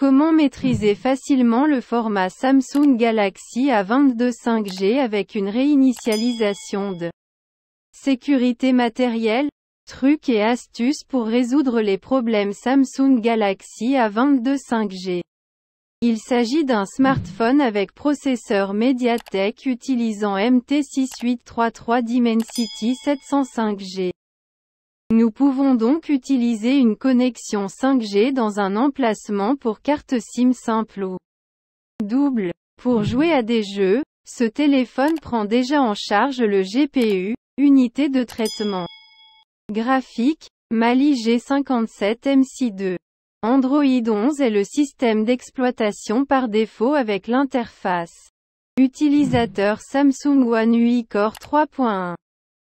Comment maîtriser facilement le format Samsung Galaxy A22 5G avec une réinitialisation de sécurité matérielle Trucs et astuces pour résoudre les problèmes Samsung Galaxy A22 5G. Il s'agit d'un smartphone avec processeur Mediatek utilisant MT6833 Dimensity 705G. Nous pouvons donc utiliser une connexion 5G dans un emplacement pour carte SIM simple ou double. Pour jouer à des jeux, ce téléphone prend déjà en charge le GPU, unité de traitement graphique, Mali G57MC2. Android 11 est le système d'exploitation par défaut avec l'interface utilisateur Samsung One UI Core 3.1.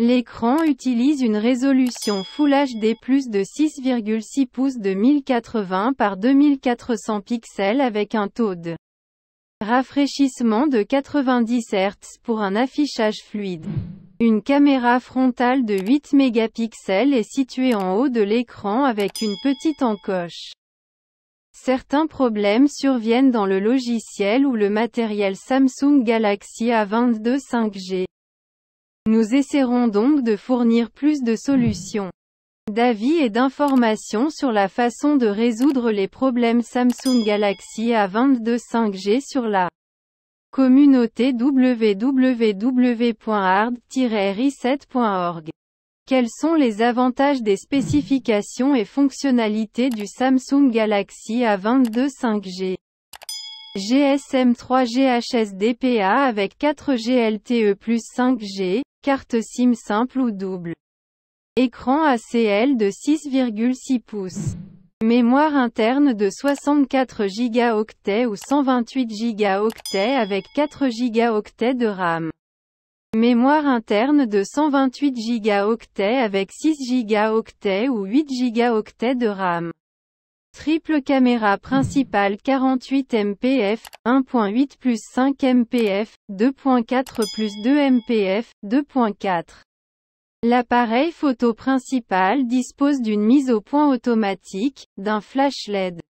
L'écran utilise une résolution Full HD plus de 6,6 pouces de 1080 par 2400 pixels avec un taux de rafraîchissement de 90 Hz pour un affichage fluide. Une caméra frontale de 8 mégapixels est située en haut de l'écran avec une petite encoche. Certains problèmes surviennent dans le logiciel ou le matériel Samsung Galaxy A22 5G. Nous essaierons donc de fournir plus de solutions d'avis et d'informations sur la façon de résoudre les problèmes Samsung Galaxy A22 5G sur la communauté www.hard-reset.org. Quels sont les avantages des spécifications et fonctionnalités du Samsung Galaxy A22 5G GSM3 GHSDPA avec 4G LTE plus 5G, carte SIM simple ou double. Écran ACL de 6,6 pouces. Mémoire interne de 64 Go ou 128 Go avec 4 Go de RAM. Mémoire interne de 128 Go avec 6 Go ou 8 Go de RAM. Triple caméra principale 48 mpf, 1.8 plus 5 mpf, 2.4 plus 2 mpf, 2.4. L'appareil photo principal dispose d'une mise au point automatique, d'un flash LED.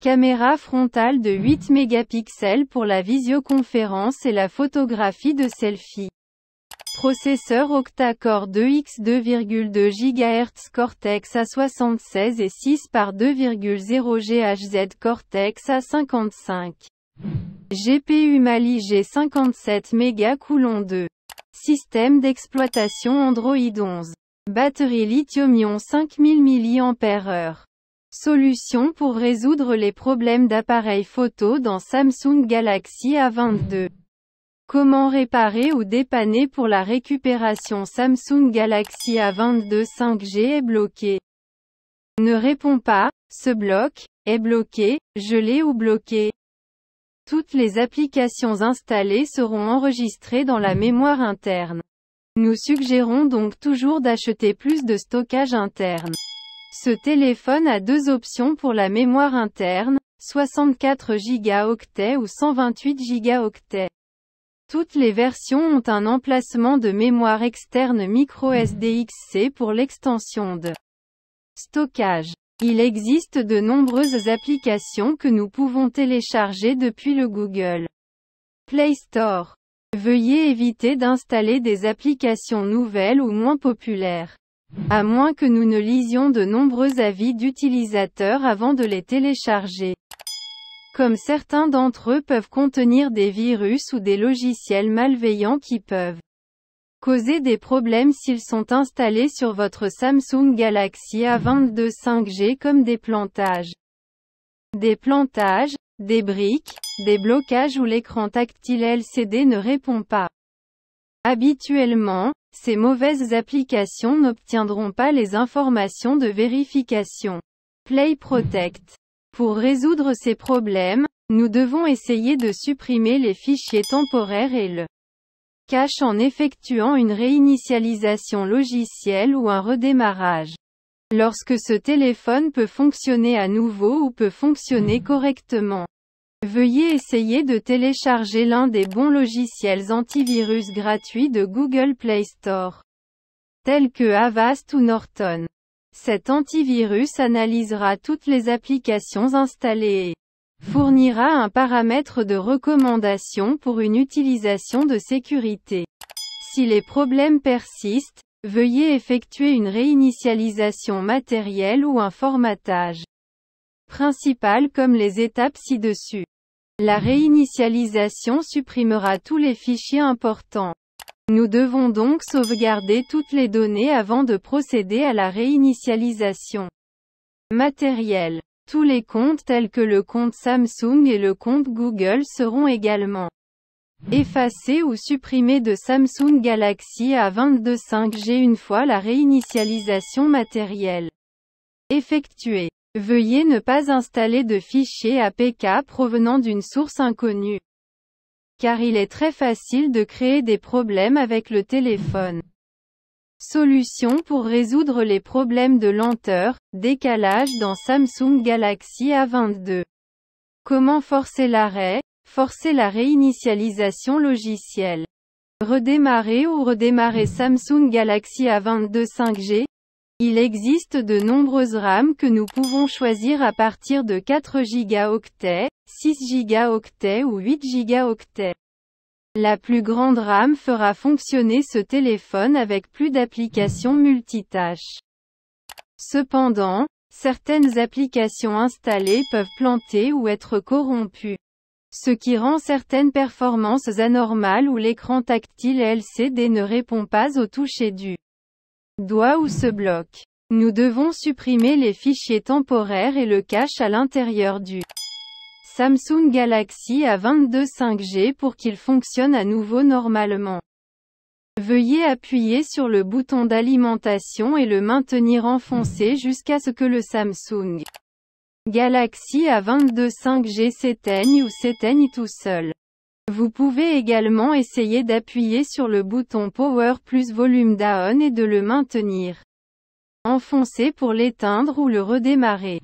Caméra frontale de 8 mégapixels pour la visioconférence et la photographie de selfie. Processeur octa-core 2X 2,2 GHz Cortex A76 et 6 par 2,0 GHz Cortex A55. GPU Mali G57 Mega 2. Système d'exploitation Android 11. Batterie lithium-ion 5000 mAh. Solution pour résoudre les problèmes d'appareils photo dans Samsung Galaxy A22. Comment réparer ou dépanner pour la récupération Samsung Galaxy A22 5G est bloqué. Ne répond pas, ce bloque, est bloqué, gelé ou bloqué. Toutes les applications installées seront enregistrées dans la mémoire interne. Nous suggérons donc toujours d'acheter plus de stockage interne. Ce téléphone a deux options pour la mémoire interne, 64 Go ou 128 Go. Toutes les versions ont un emplacement de mémoire externe micro SDXC pour l'extension de stockage. Il existe de nombreuses applications que nous pouvons télécharger depuis le Google Play Store. Veuillez éviter d'installer des applications nouvelles ou moins populaires. À moins que nous ne lisions de nombreux avis d'utilisateurs avant de les télécharger comme certains d'entre eux peuvent contenir des virus ou des logiciels malveillants qui peuvent causer des problèmes s'ils sont installés sur votre Samsung Galaxy A22 5G comme des plantages. Des plantages, des briques, des blocages ou l'écran tactile LCD ne répond pas. Habituellement, ces mauvaises applications n'obtiendront pas les informations de vérification. Play Protect pour résoudre ces problèmes, nous devons essayer de supprimer les fichiers temporaires et le cache en effectuant une réinitialisation logicielle ou un redémarrage. Lorsque ce téléphone peut fonctionner à nouveau ou peut fonctionner correctement. Veuillez essayer de télécharger l'un des bons logiciels antivirus gratuits de Google Play Store, tels que Avast ou Norton. Cet antivirus analysera toutes les applications installées et fournira un paramètre de recommandation pour une utilisation de sécurité. Si les problèmes persistent, veuillez effectuer une réinitialisation matérielle ou un formatage principal comme les étapes ci-dessus. La réinitialisation supprimera tous les fichiers importants. Nous devons donc sauvegarder toutes les données avant de procéder à la réinitialisation. Matériel. Tous les comptes tels que le compte Samsung et le compte Google seront également effacés ou supprimés de Samsung Galaxy A22 5G une fois la réinitialisation matérielle effectuée. Veuillez ne pas installer de fichiers APK provenant d'une source inconnue car il est très facile de créer des problèmes avec le téléphone. Solution pour résoudre les problèmes de lenteur, décalage dans Samsung Galaxy A22. Comment forcer l'arrêt Forcer la réinitialisation logicielle. Redémarrer ou redémarrer Samsung Galaxy A22 5G, il existe de nombreuses rames que nous pouvons choisir à partir de 4 Go, 6 Go ou 8 Go. La plus grande RAM fera fonctionner ce téléphone avec plus d'applications multitâches. Cependant, certaines applications installées peuvent planter ou être corrompues. Ce qui rend certaines performances anormales où l'écran tactile LCD ne répond pas au toucher du doit ou se bloque. Nous devons supprimer les fichiers temporaires et le cache à l'intérieur du Samsung Galaxy A22 5G pour qu'il fonctionne à nouveau normalement. Veuillez appuyer sur le bouton d'alimentation et le maintenir enfoncé jusqu'à ce que le Samsung Galaxy A22 5G s'éteigne ou s'éteigne tout seul. Vous pouvez également essayer d'appuyer sur le bouton Power plus Volume Down et de le maintenir. enfoncé pour l'éteindre ou le redémarrer.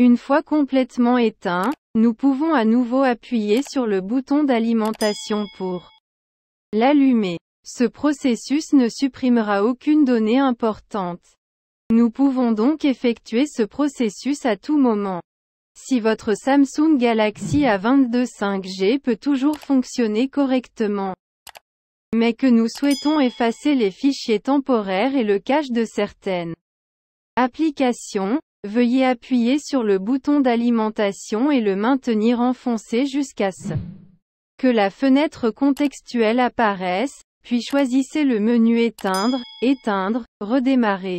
Une fois complètement éteint, nous pouvons à nouveau appuyer sur le bouton d'alimentation pour l'allumer. Ce processus ne supprimera aucune donnée importante. Nous pouvons donc effectuer ce processus à tout moment. Si votre Samsung Galaxy A22 5G peut toujours fonctionner correctement, mais que nous souhaitons effacer les fichiers temporaires et le cache de certaines applications, veuillez appuyer sur le bouton d'alimentation et le maintenir enfoncé jusqu'à ce que la fenêtre contextuelle apparaisse, puis choisissez le menu Éteindre, Éteindre, Redémarrer.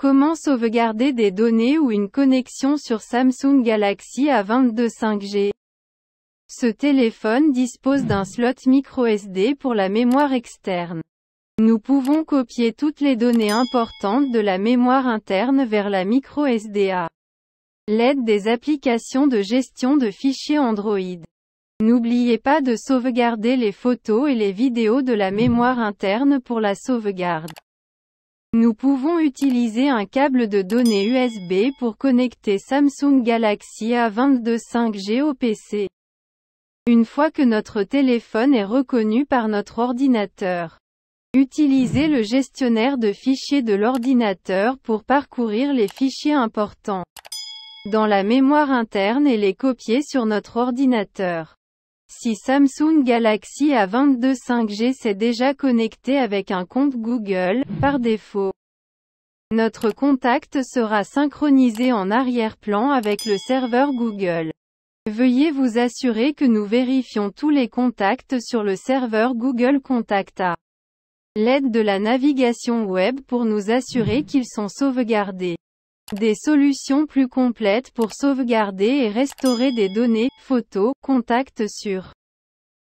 Comment sauvegarder des données ou une connexion sur Samsung Galaxy A22 5G Ce téléphone dispose d'un slot micro SD pour la mémoire externe. Nous pouvons copier toutes les données importantes de la mémoire interne vers la micro SDA. L'aide des applications de gestion de fichiers Android. N'oubliez pas de sauvegarder les photos et les vidéos de la mémoire interne pour la sauvegarde. Nous pouvons utiliser un câble de données USB pour connecter Samsung Galaxy A22 5G au PC. Une fois que notre téléphone est reconnu par notre ordinateur, utilisez le gestionnaire de fichiers de l'ordinateur pour parcourir les fichiers importants dans la mémoire interne et les copier sur notre ordinateur. Si Samsung Galaxy A22 5G s'est déjà connecté avec un compte Google, par défaut, notre contact sera synchronisé en arrière-plan avec le serveur Google. Veuillez vous assurer que nous vérifions tous les contacts sur le serveur Google Contact l'aide de la navigation web pour nous assurer qu'ils sont sauvegardés. Des solutions plus complètes pour sauvegarder et restaurer des données, photos, contacts sur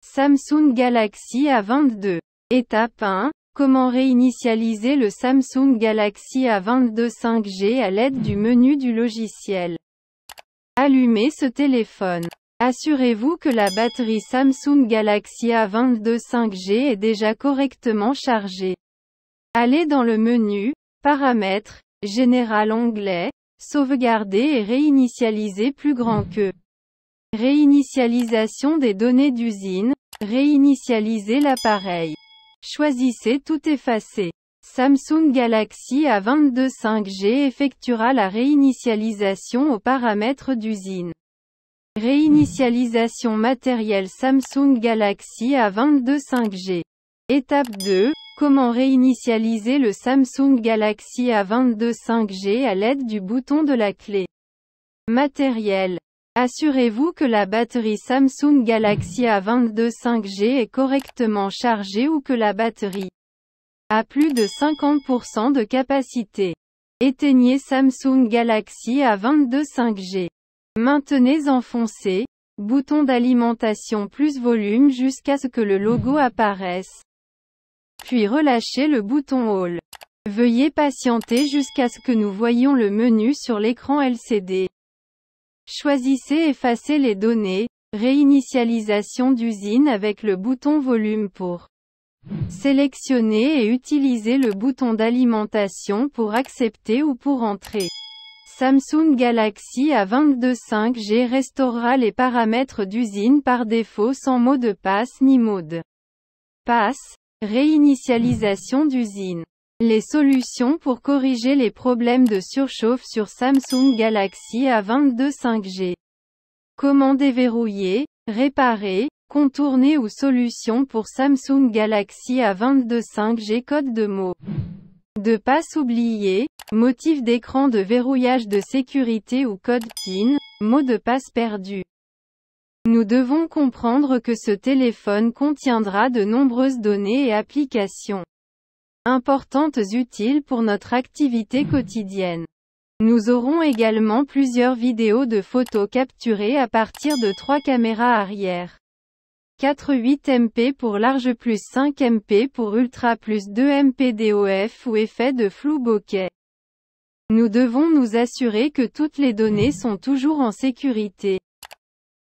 Samsung Galaxy A22. Étape 1. Comment réinitialiser le Samsung Galaxy A22 5G à l'aide du menu du logiciel. Allumez ce téléphone. Assurez-vous que la batterie Samsung Galaxy A22 5G est déjà correctement chargée. Allez dans le menu, Paramètres, Général anglais, sauvegarder et réinitialiser plus grand que. Réinitialisation des données d'usine, réinitialiser l'appareil. Choisissez tout effacer. Samsung Galaxy A22 5G effectuera la réinitialisation aux paramètres d'usine. Réinitialisation matérielle Samsung Galaxy A22 5G. Étape 2, Comment réinitialiser le Samsung Galaxy A22 5G à l'aide du bouton de la clé Matériel. Assurez-vous que la batterie Samsung Galaxy A22 5G est correctement chargée ou que la batterie a plus de 50% de capacité. Éteignez Samsung Galaxy A22 5G. Maintenez enfoncé, bouton d'alimentation plus volume jusqu'à ce que le logo apparaisse puis relâchez le bouton All. Veuillez patienter jusqu'à ce que nous voyons le menu sur l'écran LCD. Choisissez Effacer les données, Réinitialisation d'usine avec le bouton Volume pour Sélectionnez et utiliser le bouton d'alimentation pour accepter ou pour entrer. Samsung Galaxy A22 5G restaurera les paramètres d'usine par défaut sans mot de passe ni mode. passe, Réinitialisation d'usine. Les solutions pour corriger les problèmes de surchauffe sur Samsung Galaxy A22 5G. Comment déverrouiller, réparer, contourner ou solutions pour Samsung Galaxy A22 5G code de mot De passe oublié, motif d'écran de verrouillage de sécurité ou code PIN, mot de passe perdu. Nous devons comprendre que ce téléphone contiendra de nombreuses données et applications importantes utiles pour notre activité quotidienne. Nous aurons également plusieurs vidéos de photos capturées à partir de trois caméras arrière. 4-8 MP pour large plus 5 MP pour ultra plus 2 MP DOF ou effet de flou bokeh. Nous devons nous assurer que toutes les données sont toujours en sécurité.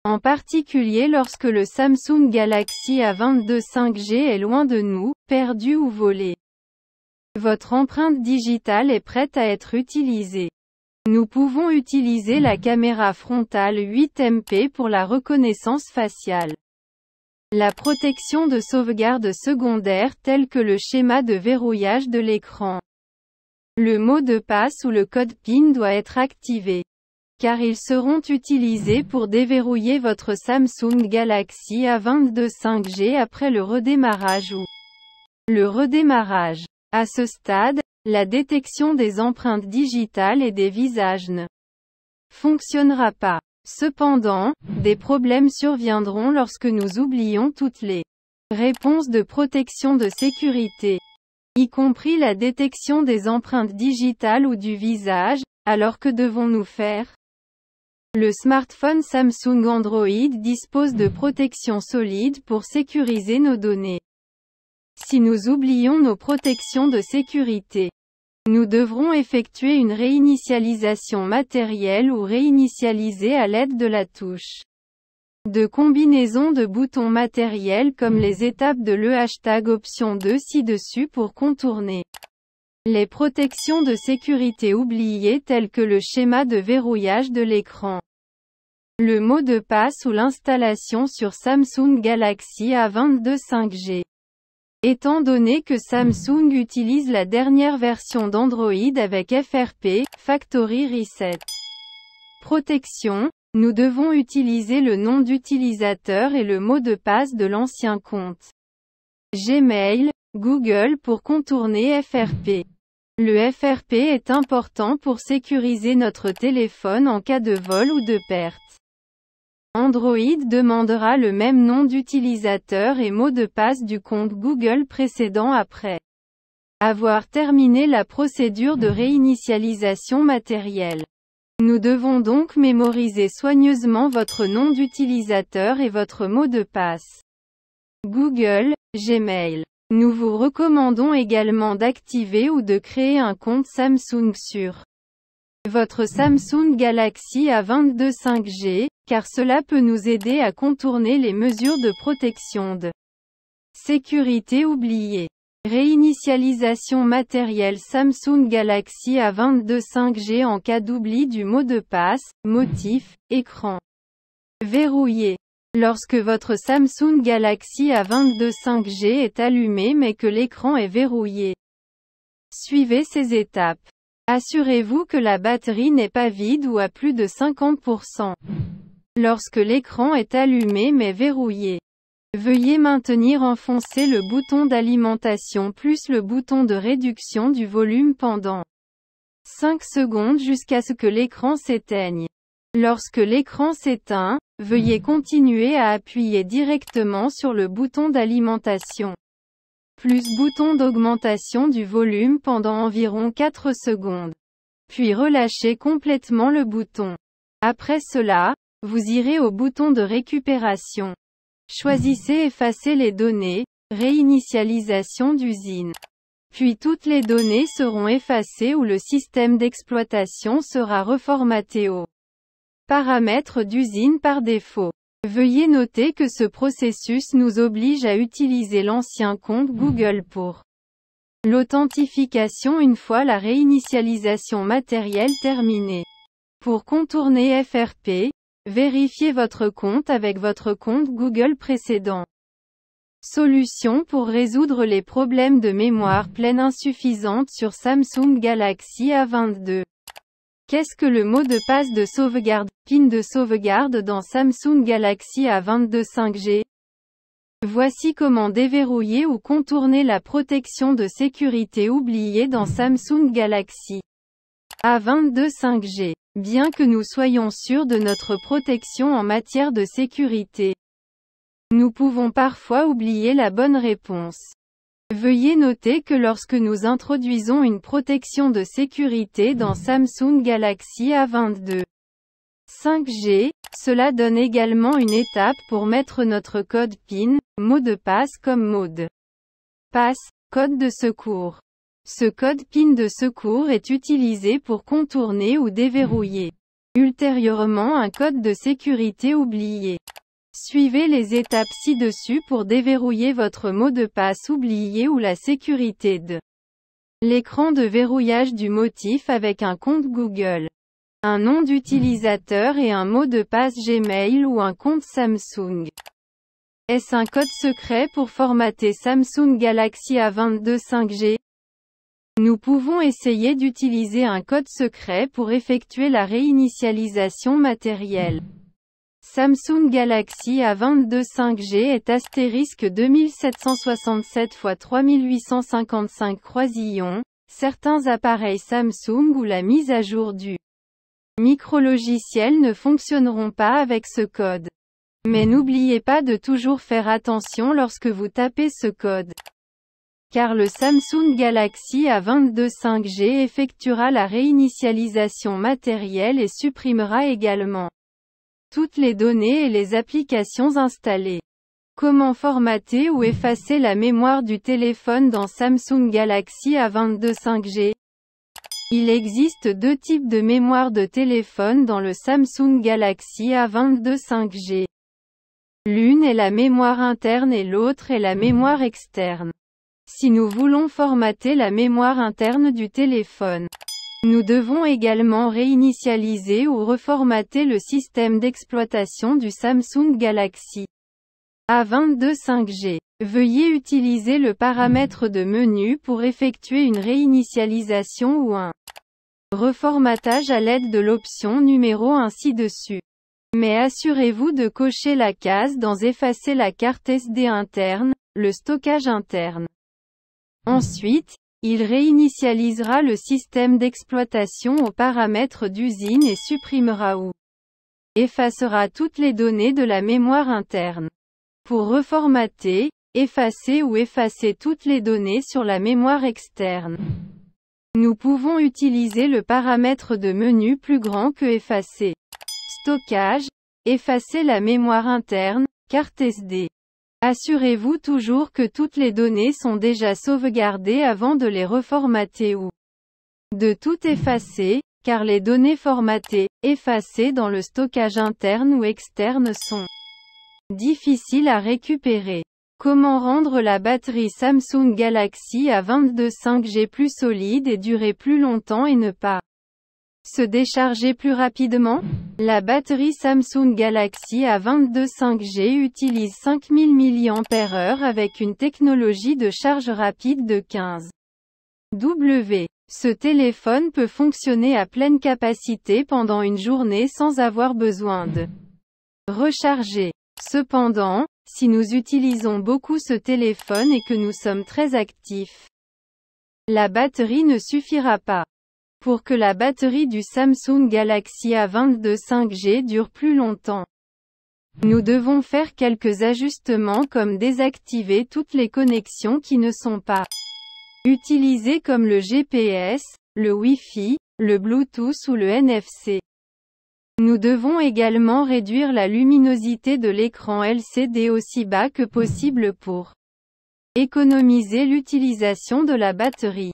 En particulier lorsque le Samsung Galaxy A22 5G est loin de nous, perdu ou volé. Votre empreinte digitale est prête à être utilisée. Nous pouvons utiliser la caméra frontale 8MP pour la reconnaissance faciale. La protection de sauvegarde secondaire telle que le schéma de verrouillage de l'écran. Le mot de passe ou le code PIN doit être activé car ils seront utilisés pour déverrouiller votre Samsung Galaxy A22 5G après le redémarrage ou le redémarrage. À ce stade, la détection des empreintes digitales et des visages ne fonctionnera pas. Cependant, des problèmes surviendront lorsque nous oublions toutes les réponses de protection de sécurité, y compris la détection des empreintes digitales ou du visage, alors que devons-nous faire le smartphone Samsung Android dispose de protections solides pour sécuriser nos données. Si nous oublions nos protections de sécurité, nous devrons effectuer une réinitialisation matérielle ou réinitialiser à l'aide de la touche de combinaison de boutons matériels comme les étapes de le hashtag option 2 ci-dessus pour contourner les protections de sécurité oubliées telles que le schéma de verrouillage de l'écran. Le mot de passe ou l'installation sur Samsung Galaxy A22 5G. Étant donné que Samsung utilise la dernière version d'Android avec FRP, Factory Reset. Protection, nous devons utiliser le nom d'utilisateur et le mot de passe de l'ancien compte. Gmail, Google pour contourner FRP. Le FRP est important pour sécuriser notre téléphone en cas de vol ou de perte. Android demandera le même nom d'utilisateur et mot de passe du compte Google précédent après avoir terminé la procédure de réinitialisation matérielle. Nous devons donc mémoriser soigneusement votre nom d'utilisateur et votre mot de passe. Google, Gmail. Nous vous recommandons également d'activer ou de créer un compte Samsung sur votre Samsung Galaxy A22 5G, car cela peut nous aider à contourner les mesures de protection de sécurité oubliées. Réinitialisation matérielle Samsung Galaxy A22 5G en cas d'oubli du mot de passe, motif, écran. Verrouillé. Lorsque votre Samsung Galaxy A22 5G est allumé mais que l'écran est verrouillé. Suivez ces étapes. Assurez-vous que la batterie n'est pas vide ou à plus de 50%. Lorsque l'écran est allumé mais verrouillé. Veuillez maintenir enfoncé le bouton d'alimentation plus le bouton de réduction du volume pendant 5 secondes jusqu'à ce que l'écran s'éteigne. Lorsque l'écran s'éteint, veuillez continuer à appuyer directement sur le bouton d'alimentation plus bouton d'augmentation du volume pendant environ 4 secondes. Puis relâchez complètement le bouton. Après cela, vous irez au bouton de récupération. Choisissez Effacer les données, Réinitialisation d'usine. Puis toutes les données seront effacées ou le système d'exploitation sera reformaté au paramètres d'usine par défaut. Veuillez noter que ce processus nous oblige à utiliser l'ancien compte Google pour l'authentification une fois la réinitialisation matérielle terminée. Pour contourner FRP, vérifiez votre compte avec votre compte Google précédent. Solution pour résoudre les problèmes de mémoire pleine insuffisante sur Samsung Galaxy A22. Qu'est-ce que le mot de passe de sauvegarde Pin de sauvegarde dans Samsung Galaxy A22 5G Voici comment déverrouiller ou contourner la protection de sécurité oubliée dans Samsung Galaxy A22 5G. Bien que nous soyons sûrs de notre protection en matière de sécurité, nous pouvons parfois oublier la bonne réponse. Veuillez noter que lorsque nous introduisons une protection de sécurité dans Samsung Galaxy A22 5G, cela donne également une étape pour mettre notre code PIN, mot de passe comme mot de passe, code de secours. Ce code PIN de secours est utilisé pour contourner ou déverrouiller ultérieurement un code de sécurité oublié. Suivez les étapes ci-dessus pour déverrouiller votre mot de passe oublié ou la sécurité de l'écran de verrouillage du motif avec un compte Google, un nom d'utilisateur et un mot de passe Gmail ou un compte Samsung. Est-ce un code secret pour formater Samsung Galaxy A22 5G Nous pouvons essayer d'utiliser un code secret pour effectuer la réinitialisation matérielle. Samsung Galaxy A22 5G est astérisque 2767 x 3855 croisillons, certains appareils Samsung ou la mise à jour du micrologiciel ne fonctionneront pas avec ce code. Mais n'oubliez pas de toujours faire attention lorsque vous tapez ce code. Car le Samsung Galaxy A22 5G effectuera la réinitialisation matérielle et supprimera également toutes les données et les applications installées. Comment formater ou effacer la mémoire du téléphone dans Samsung Galaxy A22 5G Il existe deux types de mémoire de téléphone dans le Samsung Galaxy A22 5G. L'une est la mémoire interne et l'autre est la mémoire externe. Si nous voulons formater la mémoire interne du téléphone, nous devons également réinitialiser ou reformater le système d'exploitation du Samsung Galaxy A22 5G. Veuillez utiliser le paramètre de menu pour effectuer une réinitialisation ou un reformatage à l'aide de l'option numéro ainsi dessus Mais assurez-vous de cocher la case dans Effacer la carte SD interne, le stockage interne. Ensuite, il réinitialisera le système d'exploitation aux paramètres d'usine et supprimera ou effacera toutes les données de la mémoire interne. Pour reformater, effacer ou effacer toutes les données sur la mémoire externe. Nous pouvons utiliser le paramètre de menu plus grand que effacer. Stockage, effacer la mémoire interne, carte SD. Assurez-vous toujours que toutes les données sont déjà sauvegardées avant de les reformater ou de tout effacer, car les données formatées, effacées dans le stockage interne ou externe sont difficiles à récupérer. Comment rendre la batterie Samsung Galaxy A22 5G plus solide et durer plus longtemps et ne pas se décharger plus rapidement La batterie Samsung Galaxy A22 5G utilise 5000 mAh avec une technologie de charge rapide de 15 W. Ce téléphone peut fonctionner à pleine capacité pendant une journée sans avoir besoin de recharger. Cependant, si nous utilisons beaucoup ce téléphone et que nous sommes très actifs, la batterie ne suffira pas pour que la batterie du Samsung Galaxy A22 5G dure plus longtemps. Nous devons faire quelques ajustements comme désactiver toutes les connexions qui ne sont pas utilisées comme le GPS, le Wi-Fi, le Bluetooth ou le NFC. Nous devons également réduire la luminosité de l'écran LCD aussi bas que possible pour économiser l'utilisation de la batterie.